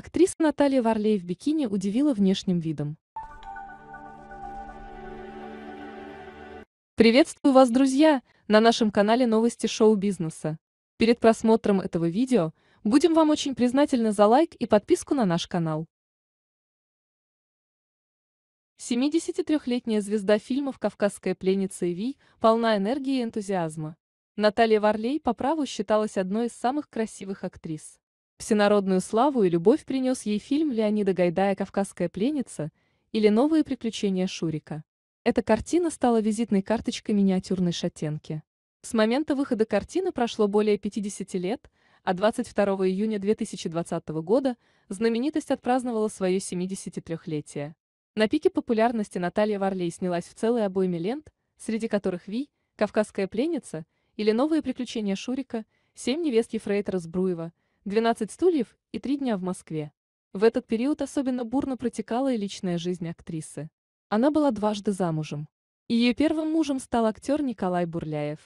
Актриса Наталья Варлей в бикини удивила внешним видом. Приветствую вас, друзья, на нашем канале новости шоу-бизнеса. Перед просмотром этого видео будем вам очень признательны за лайк и подписку на наш канал. 73-летняя звезда фильмов «Кавказская пленница» и Ви полна энергии и энтузиазма. Наталья Варлей по праву считалась одной из самых красивых актрис. Всенародную славу и любовь принес ей фильм Леонида Гайдая «Кавказская пленница» или «Новые приключения Шурика». Эта картина стала визитной карточкой миниатюрной шатенки. С момента выхода картины прошло более 50 лет, а 22 июня 2020 года знаменитость отпраздновала свое 73-летие. На пике популярности Наталья Варлей снялась в целой обойме лент, среди которых «Ви», «Кавказская пленница» или «Новые приключения Шурика», «Семь невест Ефрейтора Сбруева», 12 стульев и три дня в Москве. В этот период особенно бурно протекала и личная жизнь актрисы. Она была дважды замужем. Ее первым мужем стал актер Николай Бурляев.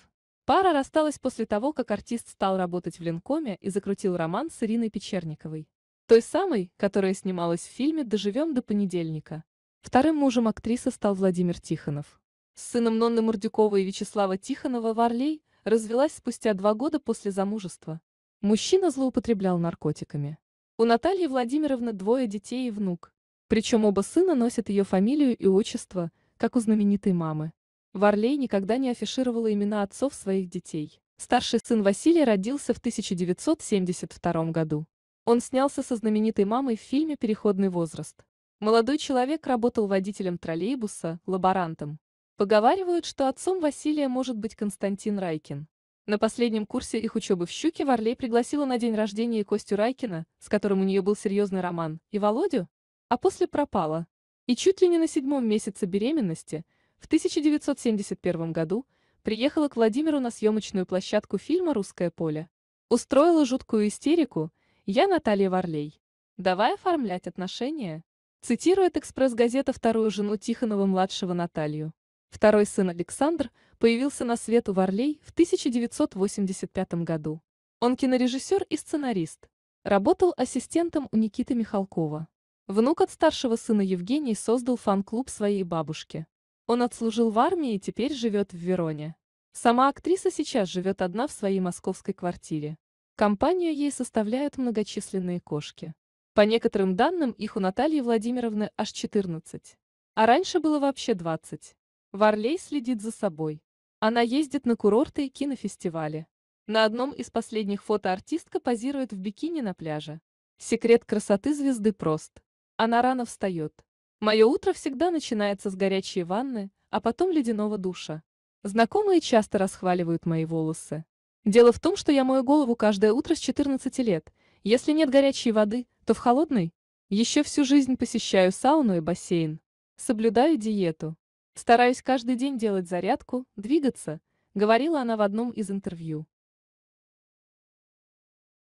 Пара рассталась после того, как артист стал работать в Ленкоме и закрутил роман с Ириной Печерниковой. Той самой, которая снималась в фильме «Доживем до понедельника». Вторым мужем актрисы стал Владимир Тихонов. С сыном Нонны Мордюкова и Вячеслава Тихонова Варлей развелась спустя два года после замужества. Мужчина злоупотреблял наркотиками. У Натальи Владимировны двое детей и внук. Причем оба сына носят ее фамилию и отчество, как у знаменитой мамы. Варлей никогда не афишировала имена отцов своих детей. Старший сын Василий родился в 1972 году. Он снялся со знаменитой мамой в фильме «Переходный возраст». Молодой человек работал водителем троллейбуса, лаборантом. Поговаривают, что отцом Василия может быть Константин Райкин. На последнем курсе их учебы в «Щуке» Варлей пригласила на день рождения Костю Райкина, с которым у нее был серьезный роман, и Володю, а после пропала. И чуть ли не на седьмом месяце беременности, в 1971 году, приехала к Владимиру на съемочную площадку фильма «Русское поле». Устроила жуткую истерику «Я Наталья Варлей». Давай оформлять отношения. Цитирует «Экспресс-газета» вторую жену Тихонова-младшего Наталью. Второй сын Александр появился на свет у Варлей в 1985 году. Он кинорежиссер и сценарист. Работал ассистентом у Никиты Михалкова. Внук от старшего сына Евгений создал фан-клуб своей бабушки. Он отслужил в армии и теперь живет в Вероне. Сама актриса сейчас живет одна в своей московской квартире. Компанию ей составляют многочисленные кошки. По некоторым данным, их у Натальи Владимировны аж 14. А раньше было вообще 20. Варлей следит за собой. Она ездит на курорты и кинофестивали. На одном из последних фото артистка позирует в бикини на пляже. Секрет красоты звезды прост. Она рано встает. Мое утро всегда начинается с горячей ванны, а потом ледяного душа. Знакомые часто расхваливают мои волосы. Дело в том, что я мою голову каждое утро с 14 лет. Если нет горячей воды, то в холодной. Еще всю жизнь посещаю сауну и бассейн. Соблюдаю диету. Стараюсь каждый день делать зарядку, двигаться, говорила она в одном из интервью.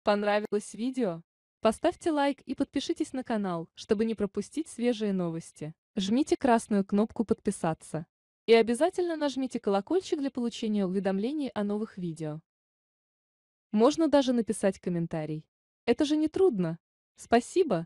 Понравилось видео? Поставьте лайк и подпишитесь на канал, чтобы не пропустить свежие новости. Жмите красную кнопку «Подписаться». И обязательно нажмите колокольчик для получения уведомлений о новых видео. Можно даже написать комментарий. Это же не трудно. Спасибо,